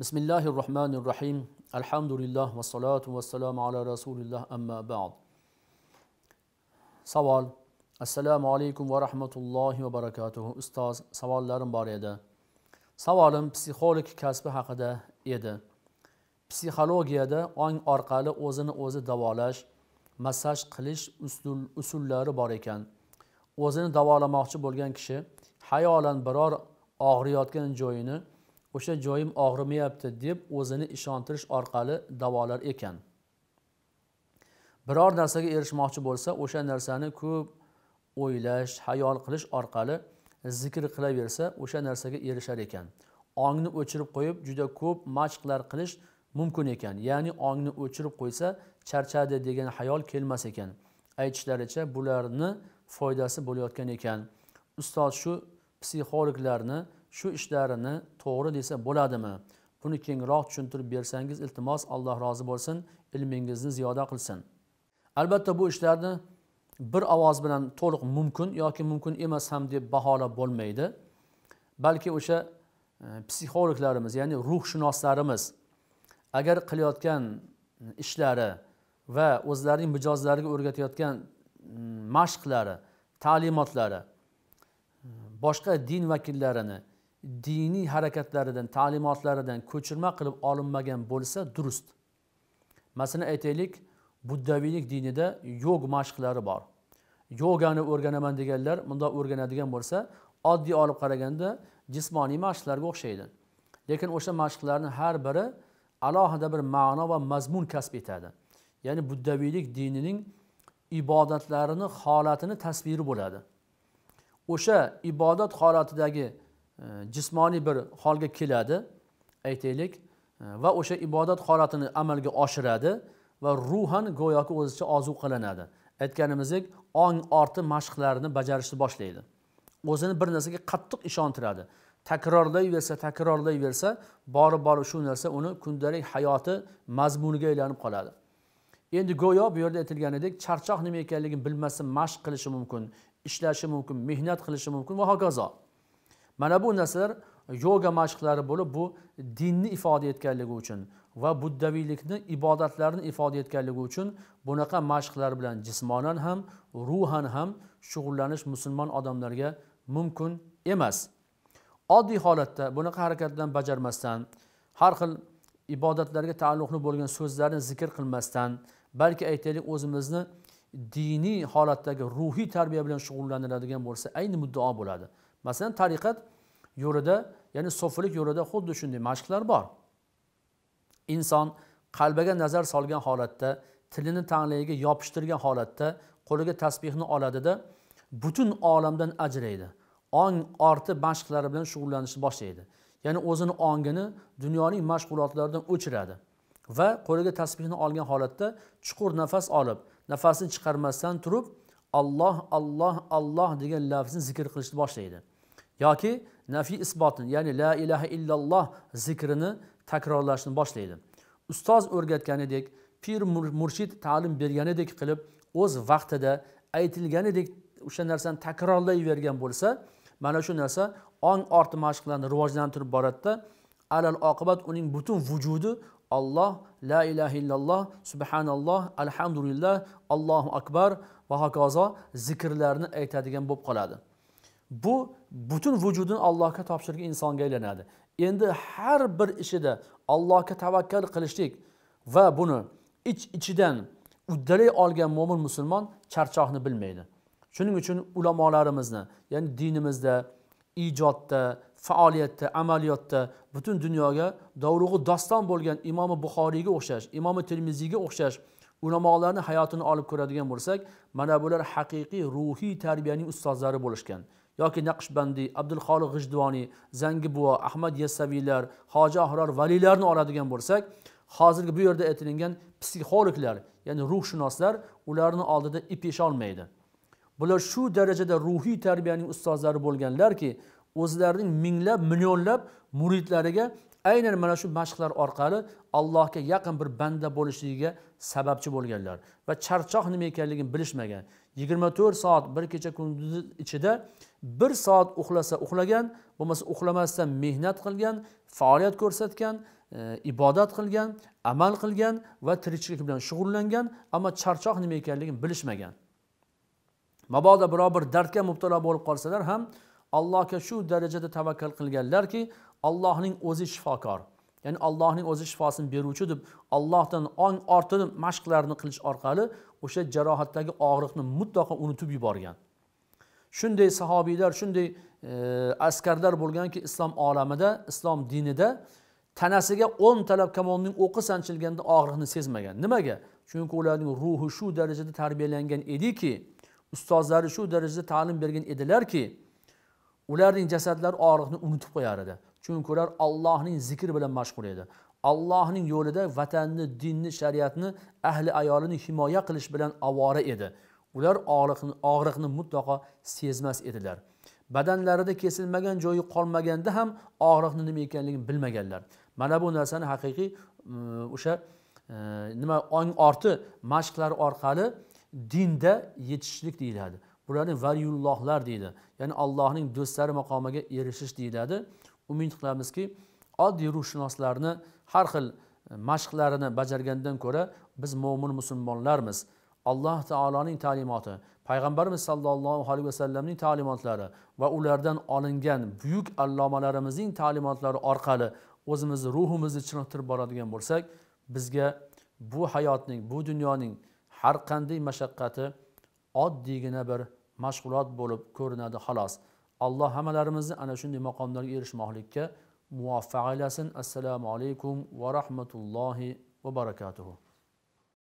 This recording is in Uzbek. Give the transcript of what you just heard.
bismillahi rohmanir rohim alhamdulillah vassalotu vassalomu ala rasulilloh amma ba'd savol assalomu alaykum va rahmatullohi va barakatuh ustoz savollarim bor edi savolim psixolog kasbi haqida edi psixologiyada ong orqali o'zini o'zi davolash massaj qilish usul, usullari bor ekan o'zini davolamoqchi bo'lgan kishi hayolan biror og'riyotgan joyini o'sha joyim og'rimayapti deb o'zini ishontirish orqali davolar ekan biror narsaga erishmoqchi bo'lsa o'sha narsani ko'p o'ylash hayol qilish orqali zikr qilaversa o'sha narsaga erishar ekan ongni o'chirib qo'yib juda ko'p mashqlar qilish mumkin ekan ya'ni ongni o'chirib qo'ysa charchadi degan hayol kelmas ekan aytishlaricha bularni foydasi bo'layotgan ekan ustoz shu psixologlarni shu ishlarini to'g'ri desa bo'ladimi buni kengroq tushuntirib bersangiz iltimos alloh rozi bo'lsin ilmingizni ziyoda qilsin albatta bu ishlarni bir ovoz bilan to'liq mumkin yoki mumkin emas ham deb baholab bo'lmaydi balki o'sha e, psixologlarimiz ya'ni ruhshunoslarimiz agar qilayotgan e, ishlari va o'zlarining mijozlariga o'rgatayotgan e, mashqlari ta'limotlari e, boshqa din vakillarini diniy harakatlaridan ta'limotlaridan ko'chirma qilib olinmagan bo'lsa durust masalan aytaylik buddaviylik dinida yog mashqlari bor yogani o'rganaman deganlar bundoq o'rganadigan bo'lsa oddiy olib qaraganda jismoniy mashqlarga o'xshaydi lekin o'sha mashqlarni har biri alohida bir ma'no va mazmun kasb etadi ya'ni buddaviylik dinining ibodatlarini holatini tasviri bo'ladi o'sha ibodat holatidagi jismoniy bir holga keladi aytaylik va o'sha ibodat holatini amalga oshiradi va ruhan go'yoki o'zicha ozuqalanadi qilinadi aytganimizdek ong orti mashqlarni bajarishni boshlaydi o'zini bir narsaga qattiq ishontiradi takrorlayversa takrorlayversa borib borib shu narsa uni kundalik hayoti mazmuniga aylanib qoladi endi go'yo bu yerda aytilganidek charchoq nima ekanligini bilmasdan mashq qilishi mumkin ishlashi mumkin mehnat qilishi mumkin va hokazo mana bu narsalar yoga mashqlari bo'lib bu dinni ifoda etganligi uchun va buddaviylikni ibodatlarni ifoda etganligi uchun bunaqa mashqlar bilan jismonan ham ruhan ham shug'ullanish musulmon odamlarga mumkin emas oddiy holatda bunaqa harakatlarni bajarmasdan har xil ibodatlarga taalluqli bo'lgan so'zlarni zikr qilmasdan balki aytaylik o'zimizni diniy holatdagi ruhiy tarbiya bilan shug'ullaniladigan bo'lsa ayni muddao bo'ladi masalan tariqat yo'lida ya'ni sofilik yo'lida xuddi shunday mashqlar bor inson qalbiga nazar solgan holatda tilini tangligiga yopishtirgan holatda qo'liga tasbehni oladida butun olamdan ajraydi ong orti mashqlari bilan shug'ullanishni boshlaydi ya'ni o'zini ongini dunyoning mashg'ulotlaridan o'chiradi va qo'liga tasbehni olgan holatda chuqur nafas olib nafasni chiqarmasdan turib alloh alloh alloh degan lafzni zikr qilishni boshlaydi yoki nafiy isbotini ya'ni la ilaha illalloh zikrini takrorlashni boshlaydi ustoz o'rgatganidek pir murshid ta'lim berganidek qilib o'z vaqtida aytilganidek o'sha narsani takrorlayvergan bo'lsa mana shu narsa ong orti mashqlarni rivojlantirib boradida alal oqibat uning butun vujudi olloh la ilaha illalloh subhanalloh alhamdulillah allohu akbar va hokazo zikrlarni aytadigan bo'lib qoladi bu butun vujudini allohga topshirgan insonga aylanadi endi har bir ishida allohga tavakkal qilishlik va buni ich iç ichidan uddalay olgan mo'min musulmon charchoqni bilmaydi shuning uchun ulamolarimizni ya'ni dinimizda ijodda faoliyatda amaliyotda butun dunyoga dovrug'i doston bo'lgan imomi buxoriyga o'xshash imomi termiziyga o'xshash ulamolarni hayotini olib ko'radigan bo'lsak mana bular haqiqiy ruhiy tarbiyaning ustozlari bo'lishgan yoki naqshbandiy abdulxoliq g'ijduvoniy zangibuvo ahmad yassaviylar hoji ahror valiylarni oladigan bo'lsak hozirgi bu yerda aytilingan psixologlar ya'ni ruhshunoslar ularni oldida ip olmaydi bular shu darajada ruhiy tarbiyaning ustozlari bo'lganlarki o'zlarining minglab millionlab muridlariga aynan mana shu mashqlar orqali allohga yaqin bir banda bo'lishligiga sababchi bo'lganlar va charchoq nima ekanligini bilishmagan yigirma to'rt soat bir kecha kunduzi ichida bir soat uxlasa uxlagan bo'lmasa uxlamasdan mehnat qilgan faoliyat ko'rsatgan e, ibodat qilgan amal qilgan va tirikchilik bilan shug'ullangan ammo charchoq nima ekanligini bilishmagan mabodo biror bir dardga mubtalo bo'lib qolsalar ham allohga shu darajada tavakkal qilganlarki allohning o'zi shifokor ya'ni allohning o'zi shifosini beruvchi deb allohdan ong ortinib mashqlarni qilish orqali o'sha jarohatdagi og'riqni mutlaqo unutib yuborgan shunday sahobiylar shunday e, askarlar bo'lganki islom olamida islom dinida tanasiga o'ntalab kamonning o'qi sanchilganda og'riqni sezmagan nimaga chunki ularning ruhi shu darajada tarbiyalangan ediki ustozlari shu darajada ta'lim bergan edilarki ularning jasadlari og'riqni unutib qo'yar edi ular allohning zikri bilan mashg'ul edi allohning yo'lida vatanni dinni shariatni ahli ayolini himoya qilish bilan ovora edi ular og'riqni og'riqni mutlaqo sezmas edilar badanlarida kesilmagan joyi qolmaganda ham og'riqni nima ekanligini bilmaganlar mana bu narsani haqiqiy o'sha nima ong orti mashqlar orqali dinda yetishishlik deyiladi bularni valiyullohlar deydi ya'ni allohning do'stlari maqomiga erishish deyiladi umid qilamizki oddiy ruhshunoslarni har xil e, mashqlarini bajargandan ko'ra biz mo'min musulmonlarmiz alloh taoloning ta'limoti payg'ambarimiz sollallohu alayhi vasallamning ta'limotlari va ulardan olingan buyuk allomalarimizning ta'limotlari orqali o'zimizni ruhimizni chiniqtirib boradigan bo'lsak bizga bu hayotning bu dunyoning har qanday mashaqqati oddiygina bir mashg'ulot bo'lib ko'rinadi xolos alloh hammalarimizni ana shunday maqomlarga erishmoqlikka muvaffaq aylasin assalomu alaykum va rahmatullohi va barakatuhu